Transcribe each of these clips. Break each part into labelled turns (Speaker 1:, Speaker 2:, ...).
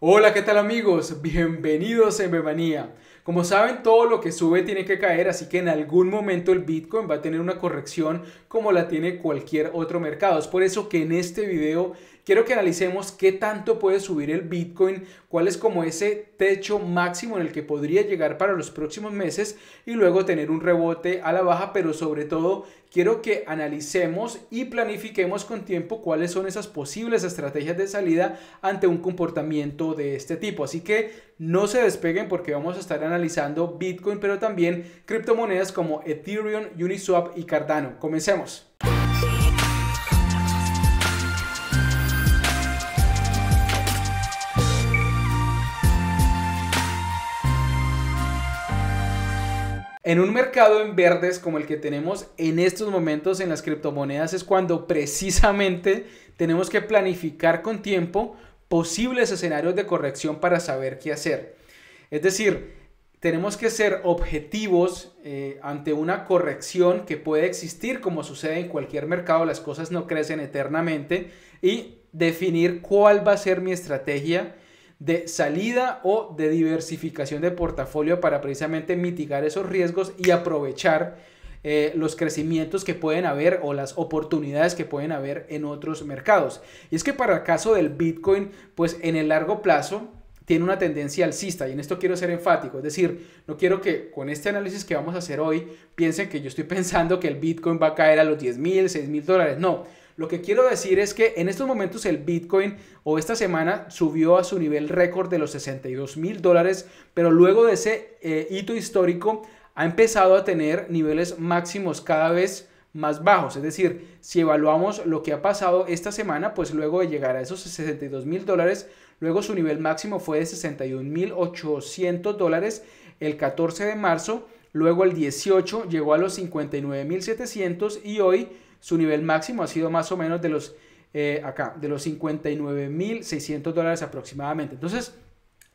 Speaker 1: Hola, ¿qué tal amigos? Bienvenidos en Bemanía. Como saben, todo lo que sube tiene que caer, así que en algún momento el Bitcoin va a tener una corrección como la tiene cualquier otro mercado. Es por eso que en este video quiero que analicemos qué tanto puede subir el Bitcoin, cuál es como ese techo máximo en el que podría llegar para los próximos meses y luego tener un rebote a la baja, pero sobre todo quiero que analicemos y planifiquemos con tiempo cuáles son esas posibles estrategias de salida ante un comportamiento de este tipo. Así que no se despeguen porque vamos a estar analizando Bitcoin, pero también criptomonedas como Ethereum, Uniswap y Cardano. Comencemos. En un mercado en verdes como el que tenemos en estos momentos en las criptomonedas es cuando precisamente tenemos que planificar con tiempo posibles escenarios de corrección para saber qué hacer. Es decir, tenemos que ser objetivos eh, ante una corrección que puede existir, como sucede en cualquier mercado, las cosas no crecen eternamente, y definir cuál va a ser mi estrategia de salida o de diversificación de portafolio para precisamente mitigar esos riesgos y aprovechar eh, los crecimientos que pueden haber o las oportunidades que pueden haber en otros mercados. Y es que para el caso del Bitcoin, pues en el largo plazo tiene una tendencia alcista y en esto quiero ser enfático, es decir, no quiero que con este análisis que vamos a hacer hoy piensen que yo estoy pensando que el Bitcoin va a caer a los 10 mil, 6 mil dólares, no, lo que quiero decir es que en estos momentos el Bitcoin o esta semana subió a su nivel récord de los 62 mil dólares, pero luego de ese eh, hito histórico ha empezado a tener niveles máximos cada vez más bajos. Es decir, si evaluamos lo que ha pasado esta semana, pues luego de llegar a esos 62 mil dólares, luego su nivel máximo fue de 61 mil 800 dólares el 14 de marzo, luego el 18 llegó a los 59 mil 700 y hoy su nivel máximo ha sido más o menos de los, eh, acá, de los 59.600 dólares aproximadamente. Entonces,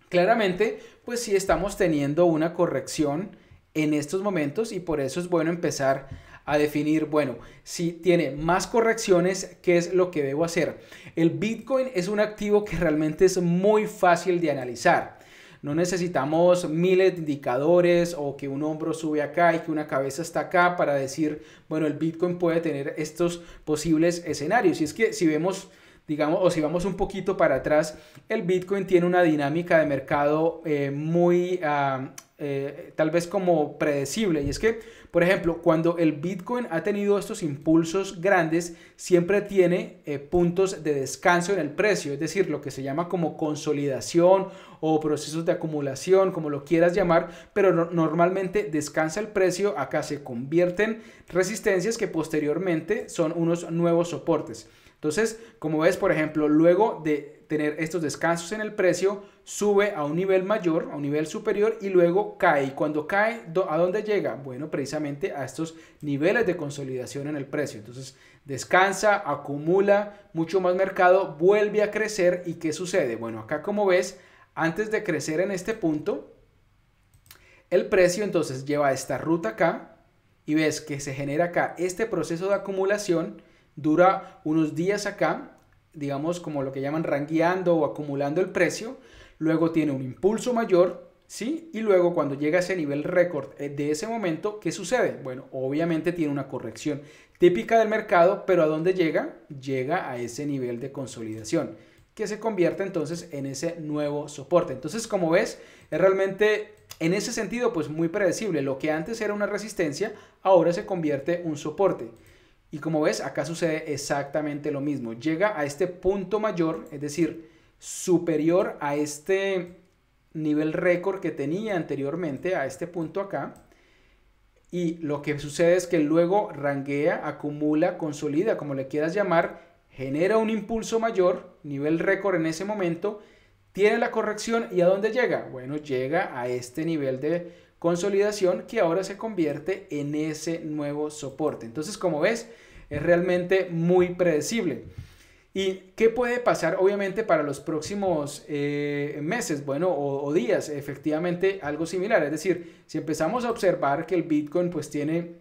Speaker 1: claramente, pues si estamos teniendo una corrección en estos momentos y por eso es bueno empezar a definir, bueno, si tiene más correcciones, ¿qué es lo que debo hacer? El Bitcoin es un activo que realmente es muy fácil de analizar. No necesitamos miles de indicadores o que un hombro sube acá y que una cabeza está acá para decir, bueno, el Bitcoin puede tener estos posibles escenarios. Y es que si vemos digamos, o si vamos un poquito para atrás, el Bitcoin tiene una dinámica de mercado eh, muy ah, eh, tal vez como predecible. Y es que, por ejemplo, cuando el Bitcoin ha tenido estos impulsos grandes, siempre tiene eh, puntos de descanso en el precio, es decir, lo que se llama como consolidación o procesos de acumulación, como lo quieras llamar, pero normalmente descansa el precio, acá se convierten resistencias que posteriormente son unos nuevos soportes. Entonces, como ves, por ejemplo, luego de tener estos descansos en el precio, sube a un nivel mayor, a un nivel superior y luego cae. Y cuando cae, ¿a dónde llega? Bueno, precisamente a estos niveles de consolidación en el precio. Entonces, descansa, acumula mucho más mercado, vuelve a crecer y ¿qué sucede? Bueno, acá como ves, antes de crecer en este punto, el precio entonces lleva esta ruta acá y ves que se genera acá este proceso de acumulación dura unos días acá, digamos como lo que llaman rangueando o acumulando el precio, luego tiene un impulso mayor, ¿sí? Y luego cuando llega a ese nivel récord eh, de ese momento, ¿qué sucede? Bueno, obviamente tiene una corrección típica del mercado, pero ¿a dónde llega? Llega a ese nivel de consolidación que se convierte entonces en ese nuevo soporte. Entonces, como ves, es realmente en ese sentido pues muy predecible. Lo que antes era una resistencia, ahora se convierte en un soporte. Y como ves, acá sucede exactamente lo mismo. Llega a este punto mayor, es decir, superior a este nivel récord que tenía anteriormente, a este punto acá. Y lo que sucede es que luego ranguea, acumula, consolida, como le quieras llamar, genera un impulso mayor, nivel récord en ese momento, tiene la corrección y a dónde llega? Bueno, llega a este nivel de consolidación que ahora se convierte en ese nuevo soporte. Entonces, como ves, es realmente muy predecible. ¿Y qué puede pasar obviamente para los próximos eh, meses, bueno, o, días? Efectivamente, algo similar. Es decir, si empezamos a observar que el Bitcoin pues tiene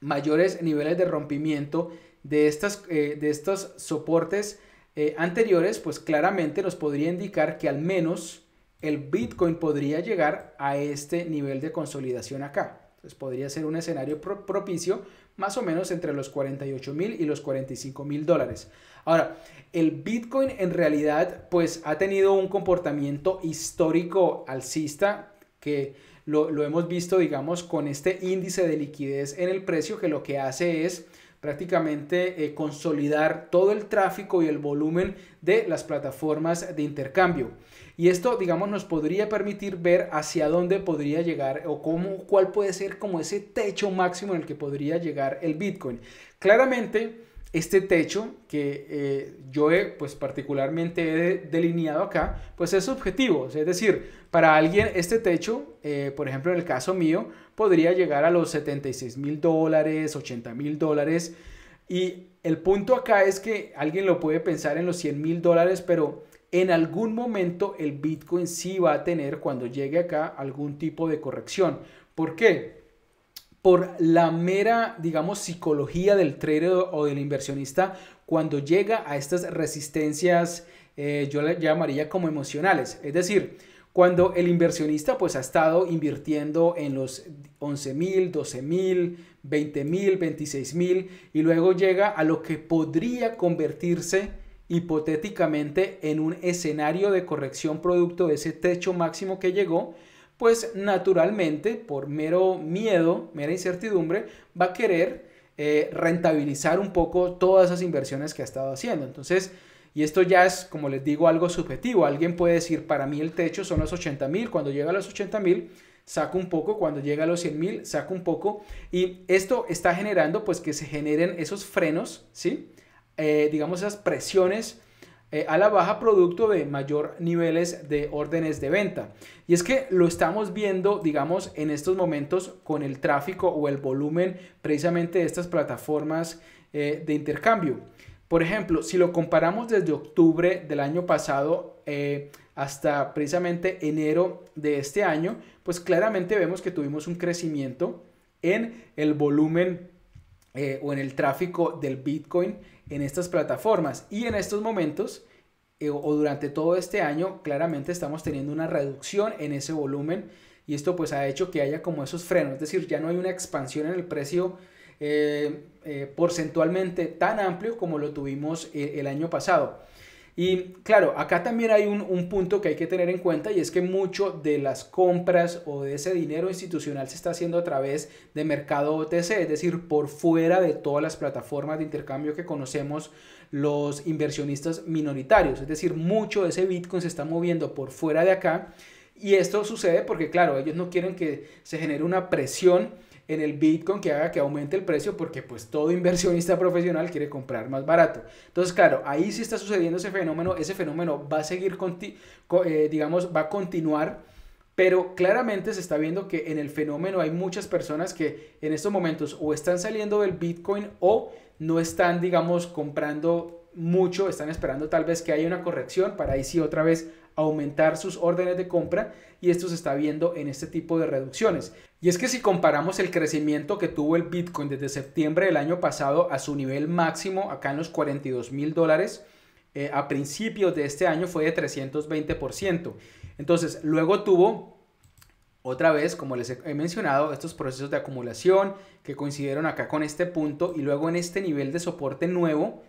Speaker 1: mayores niveles de rompimiento de, estas, eh, de estos soportes eh, anteriores, pues claramente nos podría indicar que al menos el Bitcoin podría llegar a este nivel de consolidación acá. Entonces podría ser un escenario propicio más o menos entre los 48 mil y los 45 mil dólares. Ahora, el Bitcoin en realidad pues ha tenido un comportamiento histórico alcista que lo hemos visto digamos con este índice de liquidez en el precio que lo que hace es prácticamente eh, consolidar todo el tráfico y el volumen de las plataformas de intercambio. Y esto, digamos, nos podría permitir ver hacia dónde podría llegar o cómo, cuál puede ser como ese techo máximo en el que podría llegar el Bitcoin. Claramente, este techo que eh, yo he, pues particularmente he delineado acá, pues es subjetivo. Es decir, para alguien este techo, eh, por ejemplo en el caso mío, podría llegar a los 76 mil dólares, 80 mil dólares. Y el punto acá es que alguien lo puede pensar en los 100 mil dólares, pero en algún momento el Bitcoin sí va a tener cuando llegue acá algún tipo de corrección. ¿Por qué? por la mera, digamos, psicología del trader o del inversionista cuando llega a estas resistencias, eh, yo le llamaría como emocionales. Es decir, cuando el inversionista pues ha estado invirtiendo en los 11 mil, 12 mil, 20 mil, 26 mil y luego llega a lo que podría convertirse hipotéticamente en un escenario de corrección producto de ese techo máximo que llegó pues naturalmente, por mero miedo, mera incertidumbre, va a querer eh, rentabilizar un poco todas esas inversiones que ha estado haciendo. Entonces, y esto ya es, como les digo, algo subjetivo. Alguien puede decir, para mí el techo son los 80 mil, cuando llega a los 80 mil, saco un poco, cuando llega a los 100 mil, saco un poco. Y esto está generando, pues, que se generen esos frenos, ¿sí? Eh, digamos, esas presiones eh, a la baja producto de mayor niveles de órdenes de venta. Y es que lo estamos viendo, digamos, en estos momentos con el tráfico o el volumen precisamente de estas plataformas eh, de intercambio. Por ejemplo, si lo comparamos desde octubre del año pasado eh, hasta precisamente enero de este año, pues claramente vemos que tuvimos un crecimiento en el volumen o en el tráfico del Bitcoin en estas plataformas. Y en estos momentos eh, o durante todo este año, claramente estamos teniendo una reducción en ese volumen y esto pues ha hecho que haya como esos frenos, es decir, ya no hay una expansión en el precio eh, eh, porcentualmente tan amplio como lo tuvimos el año pasado. Y claro, acá también hay un, punto que hay que tener en cuenta y es que mucho de las compras o de ese dinero institucional se está haciendo a través de mercado OTC, es decir, por fuera de todas las plataformas de intercambio que conocemos los inversionistas minoritarios. Es decir, mucho de ese Bitcoin se está moviendo por fuera de acá y esto sucede porque, claro, ellos no quieren que se genere una presión en el Bitcoin que haga que aumente el precio porque pues todo inversionista profesional quiere comprar más barato. Entonces, claro, ahí sí está sucediendo ese fenómeno, ese fenómeno va a seguir, eh, digamos, va a continuar, pero claramente se está viendo que en el fenómeno hay muchas personas que en estos momentos o están saliendo del Bitcoin o no están, digamos, comprando mucho, están esperando tal vez que haya una corrección para ahí sí otra vez aumentar sus órdenes de compra y esto se está viendo en este tipo de reducciones. Y es que si comparamos el crecimiento que tuvo el Bitcoin desde septiembre del año pasado a su nivel máximo, acá en los 42 mil dólares, eh, a principios de este año fue de 320%. Entonces, luego tuvo otra vez, como les he mencionado, estos procesos de acumulación que coincidieron acá con este punto y luego en este nivel de soporte nuevo,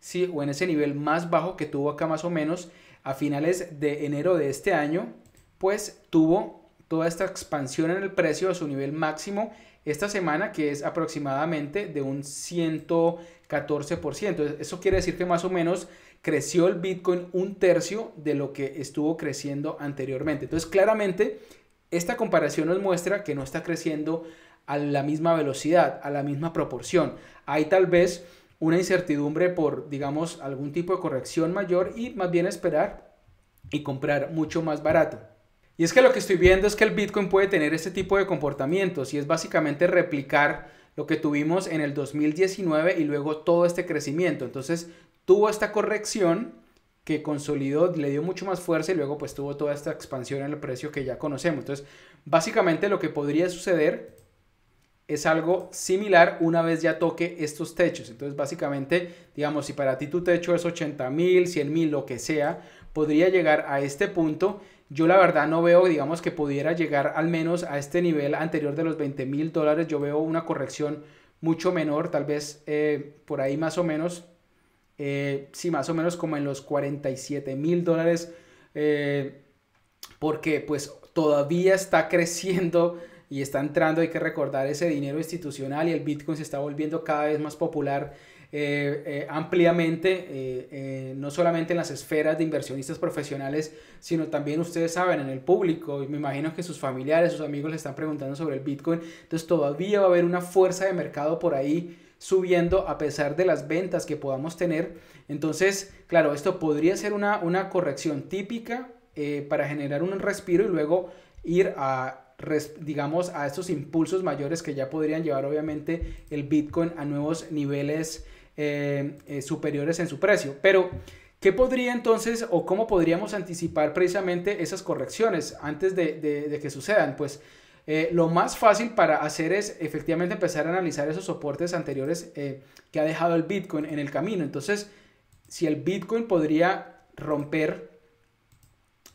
Speaker 1: sí, o en ese nivel más bajo que tuvo acá más o menos, a finales de enero de este año, pues tuvo toda esta expansión en el precio a su nivel máximo esta semana, que es aproximadamente de un 114%. Eso quiere decir que más o menos creció el Bitcoin un tercio de lo que estuvo creciendo anteriormente. Entonces, claramente, esta comparación nos muestra que no está creciendo a la misma velocidad, a la misma proporción. Hay tal vez una incertidumbre por, digamos, algún tipo de corrección mayor y más bien esperar y comprar mucho más barato. Y es que lo que estoy viendo es que el Bitcoin puede tener este tipo de comportamientos y es básicamente replicar lo que tuvimos en el 2019 y luego todo este crecimiento. Entonces tuvo esta corrección que consolidó, le dio mucho más fuerza y luego pues tuvo toda esta expansión en el precio que ya conocemos. Entonces básicamente lo que podría suceder es algo similar una vez ya toque estos techos. Entonces, básicamente, digamos, si para ti tu techo es 80 mil, 100 mil, lo que sea, podría llegar a este punto. Yo la verdad no veo, digamos, que pudiera llegar al menos a este nivel anterior de los 20 mil dólares. Yo veo una corrección mucho menor, tal vez eh, por ahí más o menos, eh, sí, más o menos como en los 47 mil dólares, eh, porque pues todavía está creciendo y está entrando, hay que recordar, ese dinero institucional y el Bitcoin se está volviendo cada vez más popular eh, eh, ampliamente, eh, no solamente en las esferas de inversionistas profesionales, sino también ustedes saben, en el público, me imagino que sus familiares, sus amigos le están preguntando sobre el Bitcoin, entonces todavía va a haber una fuerza de mercado por ahí subiendo a pesar de las ventas que podamos tener. Entonces, claro, esto podría ser una, una corrección típica para generar un respiro y luego ir a digamos, a estos impulsos mayores que ya podrían llevar obviamente el Bitcoin a nuevos niveles eh, eh, superiores en su precio. Pero, ¿qué podría entonces o cómo podríamos anticipar precisamente esas correcciones antes de, que sucedan? Pues eh, lo más fácil para hacer es efectivamente empezar a analizar esos soportes anteriores que ha dejado el Bitcoin en el camino. Entonces, si el Bitcoin podría romper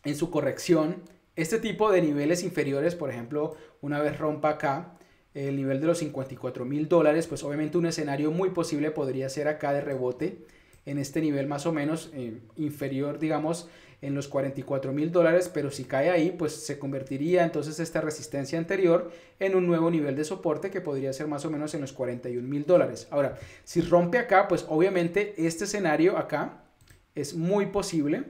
Speaker 1: en su corrección, este tipo de niveles inferiores, por ejemplo, una vez rompa acá el nivel de los 54 mil dólares, pues obviamente un escenario muy posible podría ser acá de rebote en este nivel más o menos eh, inferior, digamos, en los 44 mil dólares, pero si cae ahí, pues se convertiría entonces esta resistencia anterior en un nuevo nivel de soporte que podría ser más o menos en los 41 mil dólares. Ahora, si rompe acá, pues obviamente este escenario acá es muy posible,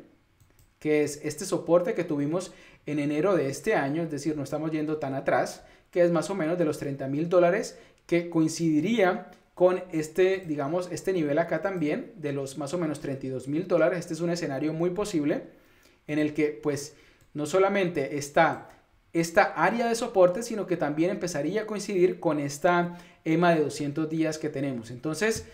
Speaker 1: que es este soporte que tuvimos en enero de este año, es decir, no estamos yendo tan atrás, que es más o menos de los 30 mil dólares, que coincidiría con este, digamos, este nivel acá también, de los más o menos 32 mil dólares. Este es un escenario muy posible en el que, pues, no solamente está esta área de soporte, sino que también empezaría a coincidir con esta EMA de 200 días que tenemos. Entonces,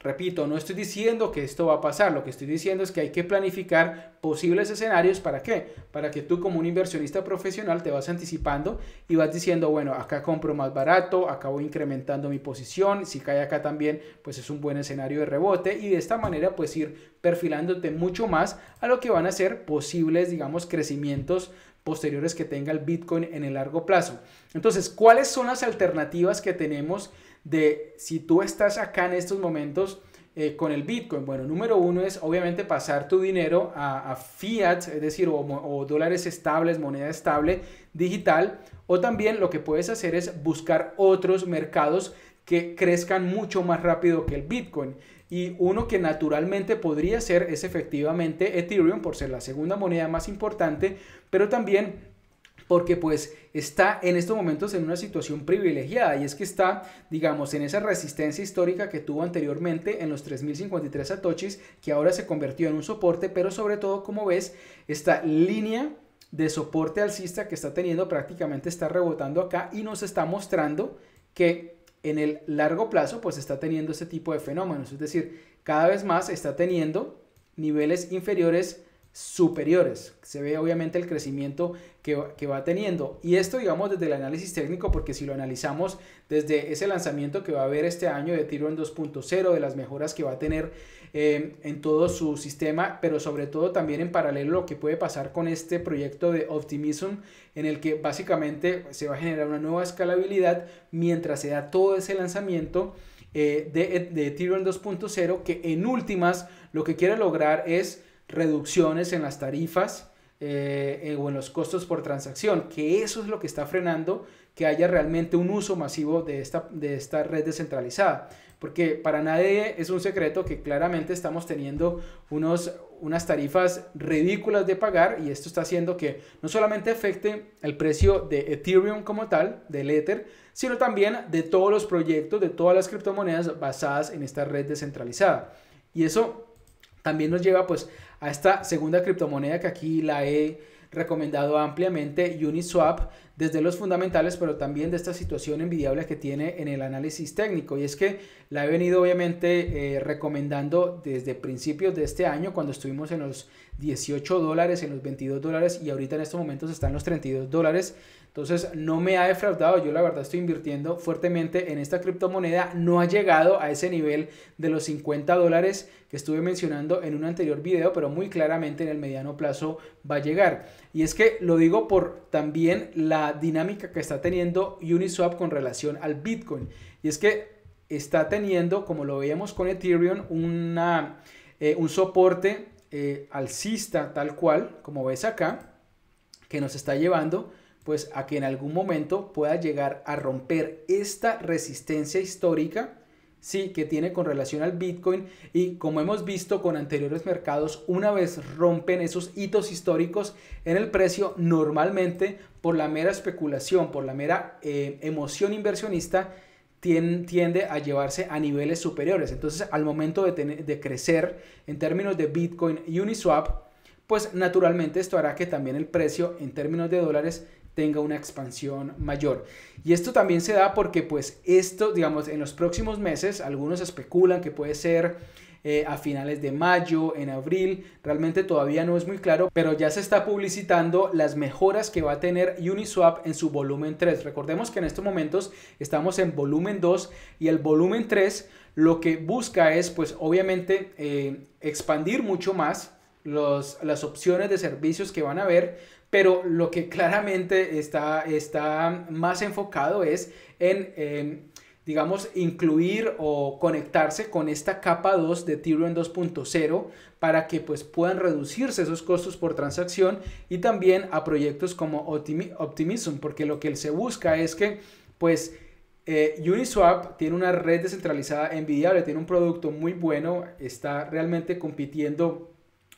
Speaker 1: Repito, no estoy diciendo que esto va a pasar, lo que estoy diciendo es que hay que planificar posibles escenarios para qué? Para que tú como un inversionista profesional te vas anticipando y vas diciendo, bueno, acá compro más barato, acabo incrementando mi posición, si cae acá también, pues es un buen escenario de rebote y de esta manera pues ir perfilándote mucho más a lo que van a ser posibles, digamos, crecimientos posteriores que tenga el Bitcoin en el largo plazo. Entonces, ¿cuáles son las alternativas que tenemos? de si tú estás acá en estos momentos eh, con el Bitcoin. Bueno, número uno es obviamente pasar tu dinero a, fiat, es decir, o dólares estables, moneda estable, digital. O también lo que puedes hacer es buscar otros mercados que crezcan mucho más rápido que el Bitcoin. Y uno que naturalmente podría ser es efectivamente Ethereum por ser la segunda moneda más importante, pero también porque pues está en estos momentos en una situación privilegiada y es que está, digamos, en esa resistencia histórica que tuvo anteriormente en los 3053 atochis que ahora se convirtió en un soporte, pero sobre todo, como ves, esta línea de soporte alcista que está teniendo prácticamente está rebotando acá y nos está mostrando que en el largo plazo pues está teniendo este tipo de fenómenos, es decir, cada vez más está teniendo niveles inferiores superiores. Se ve obviamente el crecimiento que, que, va teniendo. Y esto, digamos, desde el análisis técnico, porque si lo analizamos desde ese lanzamiento que va a haber este año de tiro 2.0, de las mejoras que va a tener eh, en todo su sistema, pero sobre todo también en paralelo lo que puede pasar con este proyecto de Optimism, en el que básicamente se va a generar una nueva escalabilidad mientras se da todo ese lanzamiento. Eh, de, de Ethereum 2.0 que en últimas lo que quiere lograr es reducciones en las tarifas eh, eh, o en los costos por transacción, que eso es lo que está frenando que haya realmente un uso masivo de esta, de esta red descentralizada. Porque para nadie es un secreto que claramente estamos teniendo unos, unas tarifas ridículas de pagar y esto está haciendo que no solamente afecte el precio de Ethereum como tal, del Ether, sino también de todos los proyectos, de todas las criptomonedas basadas en esta red descentralizada. Y eso también nos lleva pues a esta segunda criptomoneda que aquí la he recomendado ampliamente, Uniswap, desde los fundamentales, pero también de esta situación envidiable que tiene en el análisis técnico. Y es que la he venido obviamente eh, recomendando desde principios de este año, cuando estuvimos en los 18 dólares, en los 22 dólares y ahorita en estos momentos están los 32 dólares entonces no me ha defraudado, yo la verdad estoy invirtiendo fuertemente en esta criptomoneda, no ha llegado a ese nivel de los 50 dólares que estuve mencionando en un anterior video, pero muy claramente en el mediano plazo va a llegar. Y es que lo digo por también la dinámica que está teniendo Uniswap con relación al Bitcoin. Y es que está teniendo, como lo veíamos con Ethereum, una, eh, un soporte eh, alcista tal cual, como ves acá, que nos está llevando pues a que en algún momento pueda llegar a romper esta resistencia histórica, sí, que tiene con relación al Bitcoin y como hemos visto con anteriores mercados, una vez rompen esos hitos históricos en el precio, normalmente por la mera especulación, por la mera eh, emoción inversionista, tiende a llevarse a niveles superiores. Entonces, al momento de, de crecer en términos de Bitcoin y Uniswap, pues naturalmente esto hará que también el precio en términos de dólares tenga una expansión mayor. Y esto también se da porque pues esto, digamos, en los próximos meses, algunos especulan que puede ser eh, a finales de mayo, en abril, realmente todavía no es muy claro, pero ya se está publicitando las mejoras que va a tener Uniswap en su volumen 3. Recordemos que en estos momentos estamos en volumen 2 y el volumen 3 lo que busca es pues obviamente eh, expandir mucho más los, las opciones de servicios que van a haber pero lo que claramente está, está más enfocado es en, em, digamos, incluir o conectarse con esta capa 2 de Tyrion 2.0 para que pues puedan reducirse esos costos por transacción y también a proyectos como Optimism, porque lo que él se busca es que pues... Eh, Uniswap tiene una red descentralizada envidiable, tiene un producto muy bueno, está realmente compitiendo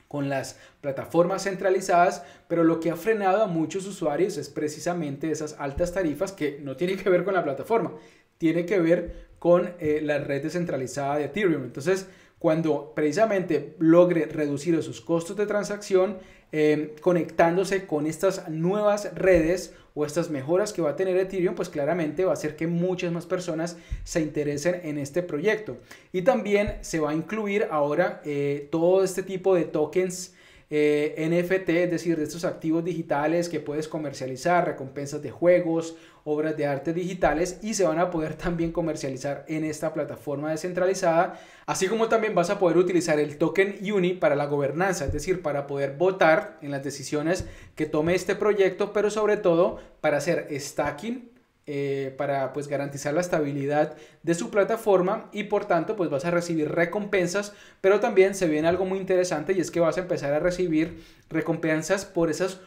Speaker 1: con las plataformas centralizadas, pero lo que ha frenado a muchos usuarios es precisamente esas altas tarifas que no tienen que ver con la plataforma, tiene que ver con eh, la red descentralizada de Ethereum. Entonces, cuando precisamente logre reducir esos costos de transacción, Em, conectándose con estas nuevas redes o estas mejoras que va a tener Ethereum, pues claramente va a hacer que muchas más personas se interesen en este proyecto. Y también se va a incluir ahora eh, todo este tipo de tokens eh, NFT, es decir, de estos activos digitales que puedes comercializar, recompensas de juegos, obras de arte digitales y se van a poder también comercializar en esta plataforma descentralizada, así como también vas a poder utilizar el token UNI para la gobernanza, es decir, para poder votar en las decisiones que tome este proyecto, pero sobre todo para hacer stacking eh, para pues garantizar la estabilidad de su plataforma y por tanto pues vas a recibir recompensas pero también se viene algo muy interesante y es que vas a empezar a recibir recompensas por esas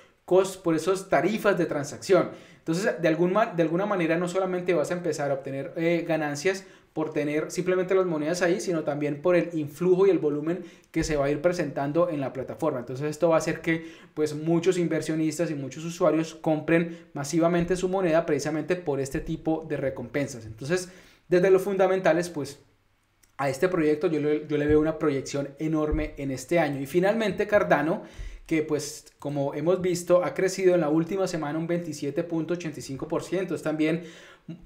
Speaker 1: por esas tarifas de transacción entonces, de, de alguna manera no solamente vas a empezar a obtener eh, ganancias por tener simplemente las monedas ahí, sino también por el influjo y el volumen que se va a ir presentando en la plataforma. Entonces esto va a hacer que pues muchos inversionistas y muchos usuarios compren masivamente su moneda precisamente por este tipo de recompensas. Entonces, desde los fundamentales, pues a este proyecto yo yo le veo una proyección enorme en este año. Y finalmente Cardano que pues como hemos visto ha crecido en la última semana un 27.85%. Es también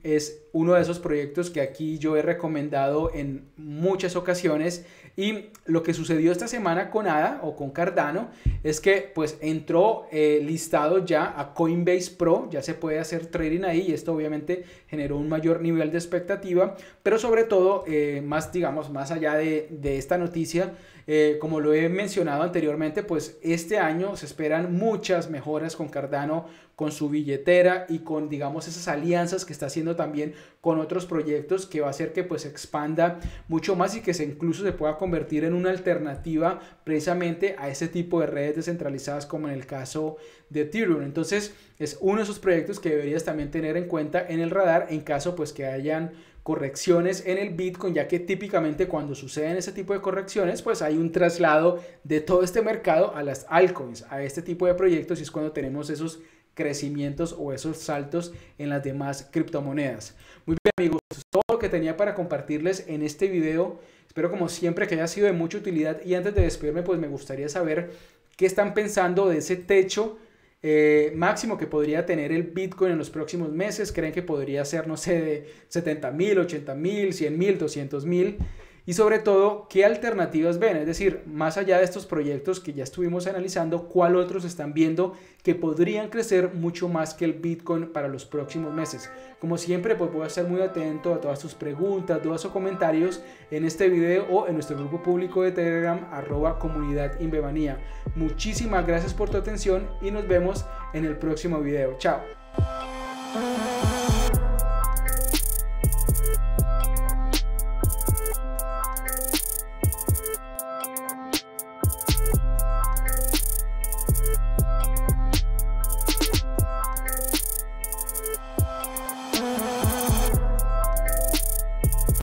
Speaker 1: es uno de esos proyectos que aquí yo he recomendado en muchas ocasiones y lo que sucedió esta semana con ADA o con Cardano es que pues entró eh, listado ya a Coinbase Pro, ya se puede hacer trading ahí y esto obviamente generó un mayor nivel de expectativa, pero sobre todo eh, más digamos más allá de, de esta noticia, eh, como lo he mencionado anteriormente, pues este año se esperan muchas mejoras con Cardano, con su billetera y con digamos esas alianzas que está haciendo también con otros proyectos que va a hacer que pues expanda mucho más y que se incluso se pueda convertir en una alternativa precisamente a ese tipo de redes descentralizadas como en el caso de Ethereum. Entonces es uno de esos proyectos que deberías también tener en cuenta en el radar en caso pues que hayan correcciones en el Bitcoin, ya que típicamente cuando suceden ese tipo de correcciones, pues hay un traslado de todo este mercado a las altcoins, a este tipo de proyectos y es cuando tenemos esos crecimientos o esos saltos en las demás criptomonedas. Muy bien amigos, todo lo que tenía para compartirles en este video. Espero como siempre que haya sido de mucha utilidad y antes de despedirme pues me gustaría saber qué están pensando de ese techo eh, máximo que podría tener el Bitcoin en los próximos meses. ¿Creen que podría ser, no sé, de 70 mil, 80 mil, 100 mil, 200 mil? Y sobre todo, ¿qué alternativas ven? Es decir, más allá de estos proyectos que ya estuvimos analizando, ¿cuál otros están viendo que podrían crecer mucho más que el Bitcoin para los próximos meses? Como siempre, pues voy a estar muy atento a todas sus preguntas, dudas o comentarios en este video o en nuestro grupo público de Telegram, arroba comunidad Inbebanía. Muchísimas gracias por tu atención y nos vemos en el próximo video. Chao.